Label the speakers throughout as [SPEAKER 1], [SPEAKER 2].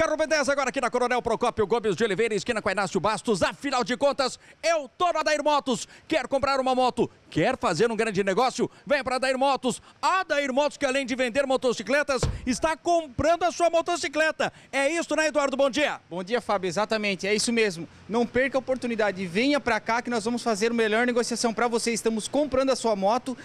[SPEAKER 1] Carro B10 agora aqui na Coronel Procópio Gomes de Oliveira, esquina com Inácio Bastos. Afinal de contas, eu tô na Dair Motos. Quer comprar uma moto? Quer fazer um grande negócio? Vem para Dair Motos.
[SPEAKER 2] A Dair Motos, que além de vender motocicletas, está comprando a sua motocicleta. É isso, né, Eduardo? Bom dia. Bom dia, Fábio. Exatamente, é isso mesmo. Não perca a oportunidade. Venha para cá que nós vamos fazer a melhor negociação para você. Estamos comprando a sua moto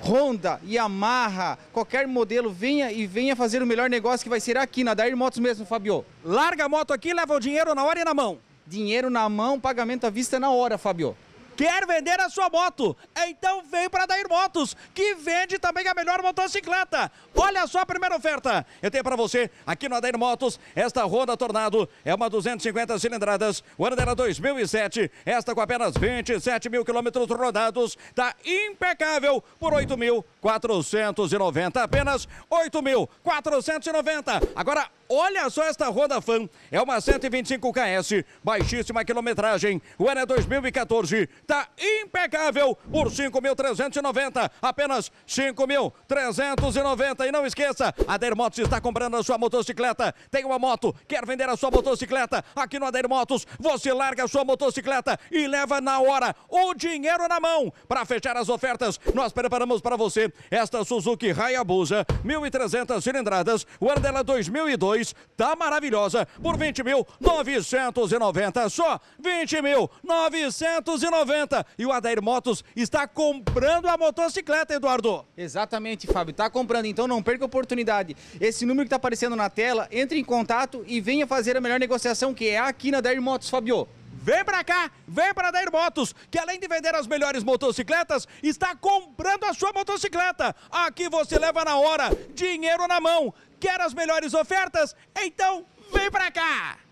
[SPEAKER 2] Honda, Yamaha, qualquer modelo, venha e venha fazer o melhor negócio que vai ser aqui na Dair Motos mesmo, Fabio. Larga a moto aqui, leva o dinheiro na hora e na mão. Dinheiro na mão, pagamento à vista na hora, Fabio. Quer vender a sua moto? Então vem para Dair Motos, que vende
[SPEAKER 1] também a melhor motocicleta. Olha só a primeira oferta. Eu tenho para você aqui no Adair Motos esta Honda Tornado. É uma 250 cilindradas. O ano dela 2007. É esta com apenas 27 mil quilômetros rodados. Tá impecável por 8.490. Apenas 8.490. Agora Olha só esta Honda Fan, é uma 125 KS, baixíssima quilometragem. O ano é 2014, tá impecável por 5.390, apenas 5.390. E não esqueça, a Dermotos está comprando a sua motocicleta. Tem uma moto, quer vender a sua motocicleta? Aqui no Adair Motos, você larga a sua motocicleta e leva na hora o dinheiro na mão. Para fechar as ofertas, nós preparamos para você esta Suzuki Hayabusa 1.300 cilindradas, o ano dela 2002. É 2, tá maravilhosa, por 20.990, só 20.990.
[SPEAKER 2] E o Adair Motos está comprando a motocicleta, Eduardo. Exatamente, Fábio, tá comprando, então não perca a oportunidade. Esse número que tá aparecendo na tela, entre em contato e venha fazer a melhor negociação que é aqui na Adair Motos, Fábio. Vem pra cá, vem pra Dair Motos, que além de vender as melhores motocicletas, está comprando a sua motocicleta.
[SPEAKER 1] Aqui você leva na hora, dinheiro na mão. Quer as melhores ofertas? Então vem pra cá!